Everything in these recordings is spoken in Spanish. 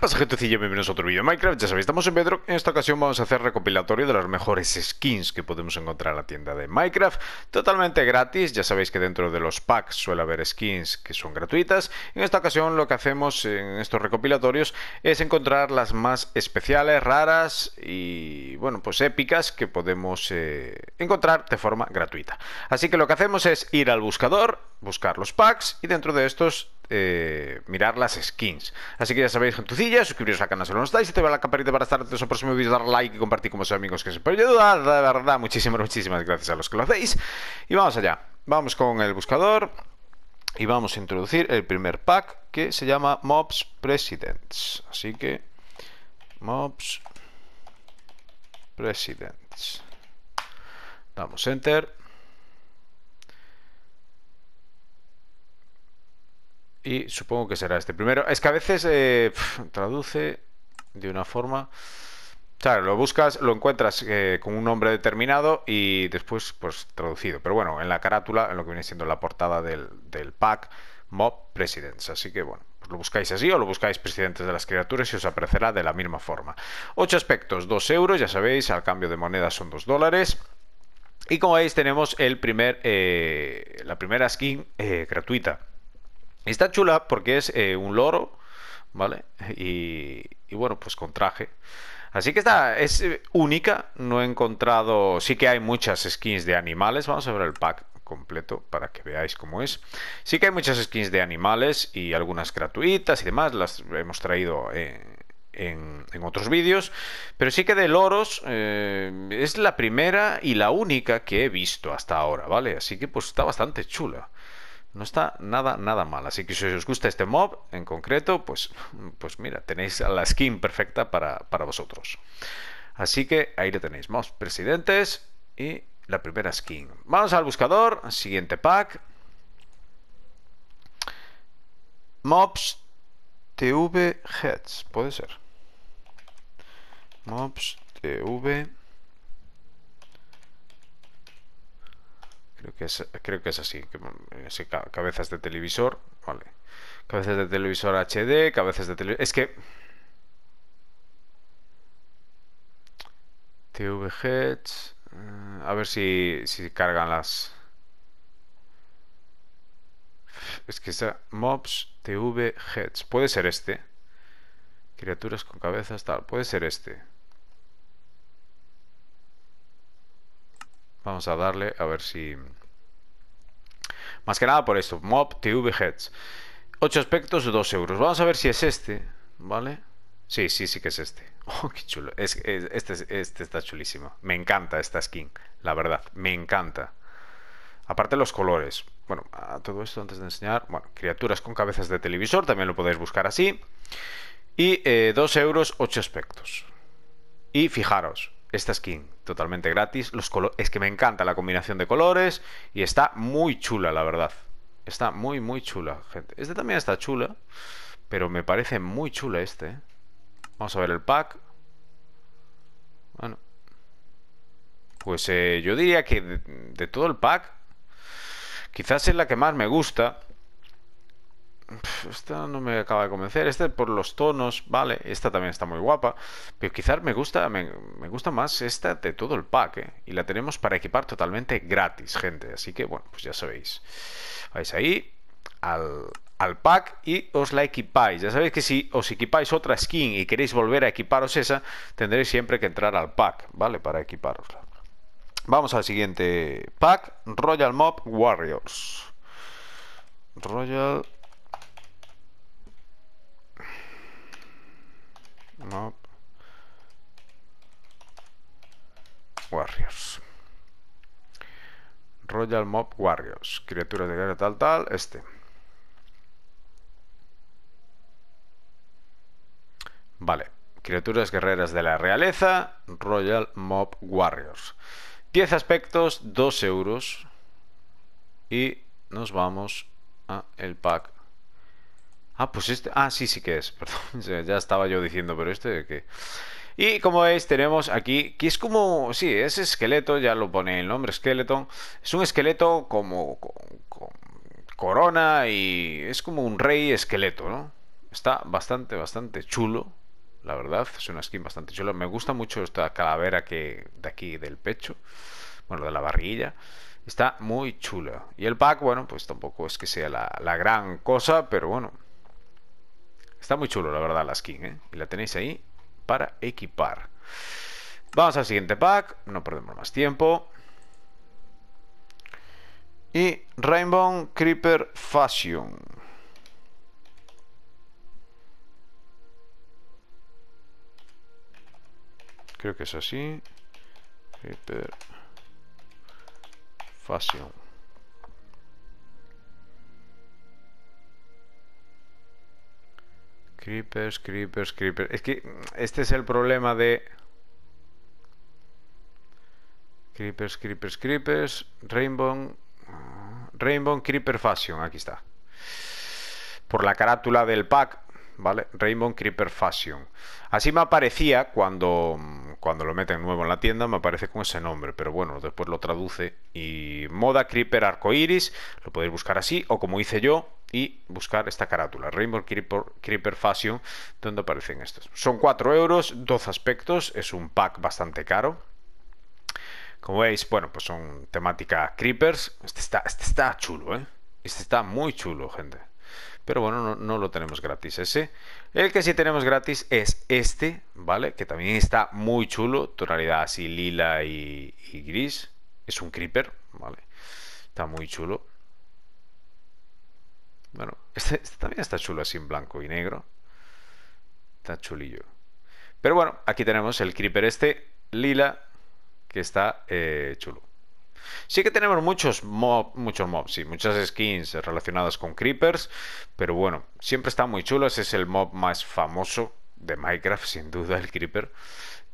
¿Qué Bienvenidos a otro vídeo de Minecraft, ya sabéis, estamos en Pedro En esta ocasión vamos a hacer recopilatorio de las mejores skins que podemos encontrar en la tienda de Minecraft Totalmente gratis, ya sabéis que dentro de los packs suele haber skins que son gratuitas En esta ocasión lo que hacemos en estos recopilatorios es encontrar las más especiales, raras y bueno, pues épicas que podemos eh, encontrar de forma gratuita Así que lo que hacemos es ir al buscador, buscar los packs y dentro de estos eh, mirar las skins. Así que ya sabéis, gentucilla, suscribiros al canal si no estáis, activar la campanita para estar atentos los próximos vídeos, dar like y compartir con vuestros amigos que se pueden ayudar. De verdad, muchísimas, muchísimas gracias a los que lo hacéis. Y vamos allá. Vamos con el buscador y vamos a introducir el primer pack que se llama Mobs Presidents. Así que Mobs Presidents. Damos Enter. Y supongo que será este primero. Es que a veces eh, traduce de una forma... Claro, lo buscas, lo encuentras eh, con un nombre determinado y después pues traducido. Pero bueno, en la carátula, en lo que viene siendo la portada del, pack, Mob Presidents. Así que bueno, pues lo buscáis así o lo buscáis Presidentes de las Criaturas y os aparecerá de la misma forma. Ocho aspectos, 2 euros, ya sabéis, al cambio de moneda son dos dólares. Y como veis tenemos el primer, eh, la primera skin gratuita está chula porque es eh, un loro, ¿vale? Y, bueno, pues con traje. Así que está, es eh, única, no he encontrado, sí que hay muchas skins de animales, vamos a ver el pack completo para que veáis cómo es. Sí que hay muchas skins de animales y algunas gratuitas y demás, las hemos traído eh, en, otros vídeos, pero sí que de loros es la primera y la única que he visto hasta ahora, ¿vale? Así que pues está bastante chula no está nada, nada mal. Así que si os gusta este mob en concreto, pues, pues mira, tenéis la skin perfecta para, para vosotros. Así que ahí lo tenéis, mobs presidentes y la primera skin. Vamos al buscador, siguiente pack. Mobs TV Heads, puede ser. Mobs TV creo que es, creo que es así, que, mm, cabezas de televisor, vale, cabezas de televisor HD, cabezas de televisor, es que... TV Heads eh, a ver si, si cargan las... Es que sea. mobs TV heads. Puede ser este. Criaturas con cabezas, tal. Puede ser este. Vamos a darle a ver si... Más que nada por esto, Mob TV Heads. 8 aspectos, 2 euros. Vamos a ver si es este, ¿vale? Sí, sí, sí que es este. Oh, qué chulo. Es, este, este está chulísimo. Me encanta esta skin, la verdad. Me encanta. Aparte los colores. Bueno, a todo esto antes de enseñar. Bueno, criaturas con cabezas de televisor, también lo podéis buscar así. Y 2 eh, euros, 8 aspectos. Y fijaros, esta skin totalmente gratis. Los es que me encanta la combinación de colores y está muy chula, la verdad. Está muy, muy chula, gente. Este también está chula, pero me parece muy chula este. ¿eh? Vamos a ver el pack. Bueno. Pues eh, yo diría que de todo el pack, quizás es la que más me gusta esta no me acaba de convencer. Este por los tonos, vale. Esta también está muy guapa. Pero quizás me gusta, me, gusta más esta de todo el pack. Eh, y la tenemos para equipar totalmente gratis, gente. Así que, bueno, pues ya sabéis. Vais ahí al, al pack y os la equipáis. Ya sabéis que si os equipáis otra skin y queréis volver a equiparos esa, tendréis siempre que entrar al pack, ¿vale? Para equiparosla. Vamos al siguiente pack, Royal Mob Warriors. Royal Royal Mob Warriors. Criaturas de guerra tal, tal, este. Vale. Criaturas guerreras de la realeza, Royal Mob Warriors. 10 aspectos, 2 euros. Y nos vamos a el pack. Ah, pues este... Ah, sí, sí que es. Perdón, ya estaba yo diciendo, pero este que... Y como veis, tenemos aquí, que es como, sí, es esqueleto, ya lo pone el nombre esqueleto. Es un esqueleto como con, corona y es como un rey esqueleto, ¿no? Está bastante, bastante chulo. La verdad, es una skin bastante chula. Me gusta mucho esta calavera que de aquí del pecho. Bueno, de la barriguilla. Está muy chula. Y el pack, bueno, pues tampoco es que sea la, la gran cosa, pero bueno. Está muy chulo, la verdad, la skin, ¿eh? Y la tenéis ahí para equipar. Vamos al siguiente pack, no perdemos más tiempo. Y Rainbow Creeper Fashion. Creo que es así. Creeper Fashion. Creepers, creepers, creepers. Es que este es el problema de... Creepers, creepers, creepers. Rainbow... Rainbow Creeper Fashion, aquí está. Por la carátula del pack, ¿vale? Rainbow Creeper Fashion. Así me aparecía cuando, cuando lo meten nuevo en la tienda, me aparece con ese nombre, pero bueno, después lo traduce. Y Moda Creeper Arcoiris, lo podéis buscar así, o como hice yo, y buscar esta carátula, Rainbow Creeper, Fashion, donde aparecen estos. Son 4 euros, 12 aspectos, es un pack bastante caro. Como veis, bueno, pues son temática Creepers. Este está, este está chulo, ¿eh? Este está muy chulo, gente. Pero bueno, no, lo tenemos gratis ese. El que sí tenemos gratis es este, ¿vale? Que también está muy chulo. Tonalidad así lila y, y gris. Es un creeper, ¿vale? Está muy chulo. Bueno, este, este, también está chulo así en blanco y negro. Está chulillo. Pero bueno, aquí tenemos el creeper este lila que está eh, chulo. Sí que tenemos muchos mobs, muchos mobs, sí, muchas skins relacionadas con creepers, pero bueno, siempre está muy chulo, ese es el mob más famoso de Minecraft, sin duda, el creeper,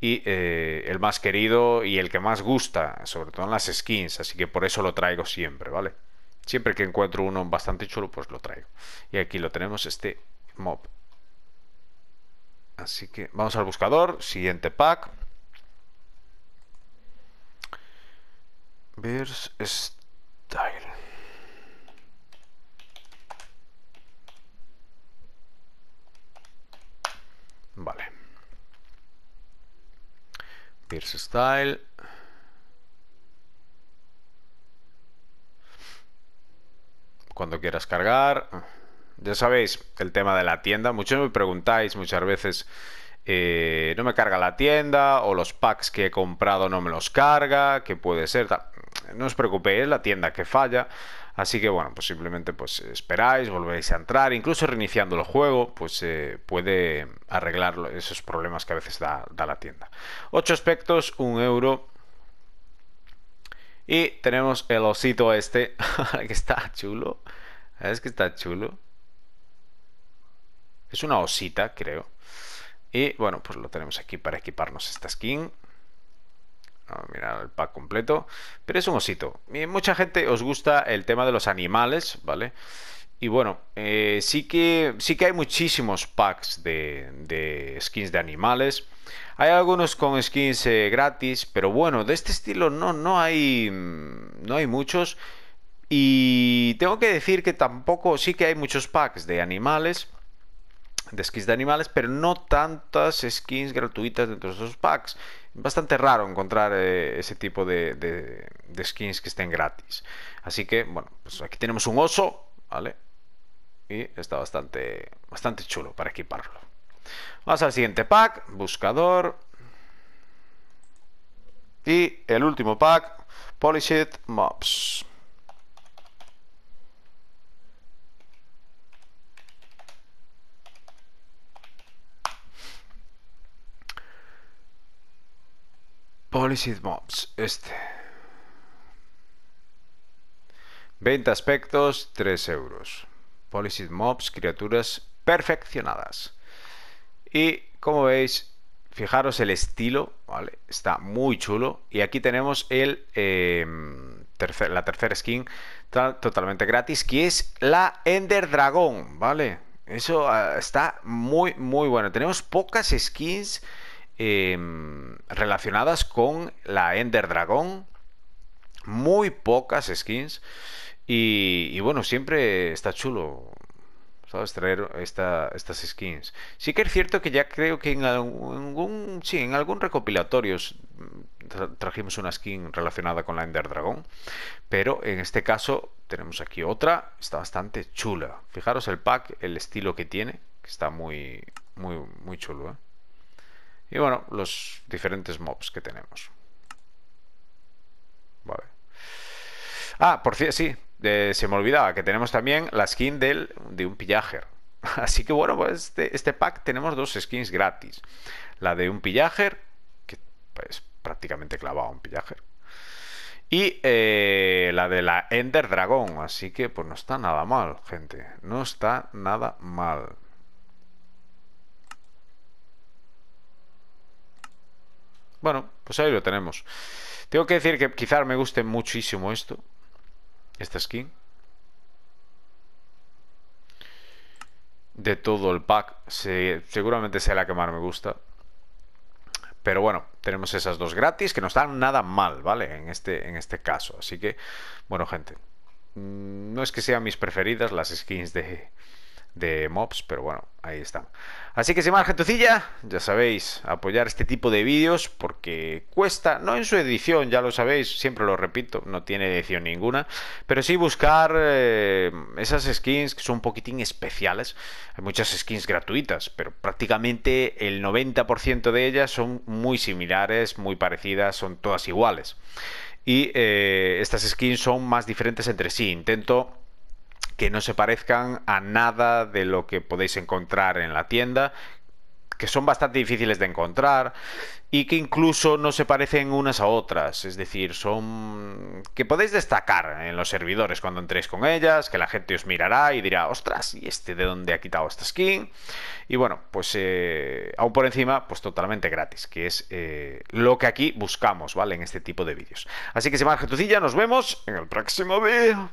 y eh, el más querido y el que más gusta, sobre todo en las skins, así que por eso lo traigo siempre, ¿vale? Siempre que encuentro uno bastante chulo, pues lo traigo. Y aquí lo tenemos, este mob. Así que vamos al buscador, siguiente pack. Bears Style. Vale. Bears Style. cuando quieras cargar. Ya sabéis el tema de la tienda. Muchos me preguntáis muchas veces, eh, no me carga la tienda o los packs que he comprado no me los carga, que puede ser. No os preocupéis, la tienda que falla. Así que bueno, pues simplemente pues esperáis, volvéis a entrar, incluso reiniciando el juego, pues eh, puede arreglar esos problemas que a veces da, da la tienda. Ocho aspectos, un euro y tenemos el osito este, que está chulo. Es que está chulo. Es una osita, creo. Y bueno, pues lo tenemos aquí para equiparnos esta skin. mira el pack completo. Pero es un osito. mucha gente os gusta el tema de los animales, ¿vale? Y bueno, eh, sí, que, sí que hay muchísimos packs de skins de animales. Hay algunos con skins eh, gratis, pero bueno, de este estilo no, no, hay, mm, no hay muchos. Y tengo que decir que tampoco, sí que hay muchos packs de animales, de skins de animales, pero no tantas skins gratuitas dentro de esos packs. Bastante raro encontrar eh, ese tipo de, skins que estén gratis. Así que, bueno, pues aquí tenemos un oso, ¿vale? Y está bastante, bastante chulo para equiparlo. Vamos al siguiente pack, buscador. Y el último pack, Polished Mobs. Polished Mobs, este. 20 aspectos, 3 euros. Polished Mobs, criaturas perfeccionadas. Y como veis, fijaros el estilo, ¿vale? Está muy chulo. Y aquí tenemos el, em, la tercera skin totalmente gratis, que es la Ender Dragon, ¿vale? Eso ah, está muy, muy bueno. Tenemos pocas skins em, relacionadas con la Ender Dragon. Muy pocas skins. y bueno, siempre está chulo. ¿sabes? Traer esta, estas skins. Sí que es cierto que ya creo que en algún, sí, en algún recopilatorio mm, trajimos una skin relacionada con la Ender Dragon, pero en este caso tenemos aquí otra, está bastante chula. Fijaros el pack, el estilo que tiene, que está muy, muy, muy chulo, ¿eh? Y bueno, los diferentes mobs que tenemos. Vale. Ah, por cierto, sí, se me olvidaba que tenemos también la skin del, de un pillager. Así que bueno, pues este, este pack tenemos dos skins gratis. La de un pillager, que es pues, prácticamente clavado un pillager. Y eh, la de la Ender Dragon. Así que pues no está nada mal, gente. No está nada mal. Bueno, pues ahí lo tenemos. Tengo que decir que quizás me guste muchísimo esto esta skin de todo el pack seguramente sea la que más me gusta pero bueno, tenemos esas dos gratis que no están nada mal, ¿vale? En este, en este caso. Así que, bueno, gente. Mm, no es que sean mis preferidas las skins de, de mobs, pero bueno, ahí está. Así que sin más gentucilla, ya sabéis, apoyar este tipo de vídeos porque cuesta, no en su edición, ya lo sabéis, siempre lo repito, no tiene edición ninguna, pero sí buscar eh, esas skins que son un poquitín especiales. Hay muchas skins gratuitas, pero prácticamente el 90% de ellas son muy similares, muy parecidas, son todas iguales. Y eh, estas skins son más diferentes entre sí. Intento que no se parezcan a nada de lo que podéis encontrar en la tienda, que son bastante difíciles de encontrar y que incluso no se parecen unas a otras, es decir, son que podéis destacar en los servidores cuando entréis con ellas, que la gente os mirará y dirá, ostras, ¿y este de dónde ha quitado esta skin? Y bueno, pues eh, aún por encima, pues totalmente gratis, que es eh, lo que aquí buscamos, ¿vale? En este tipo de vídeos. Así que se más getucilla, nos vemos en el próximo vídeo.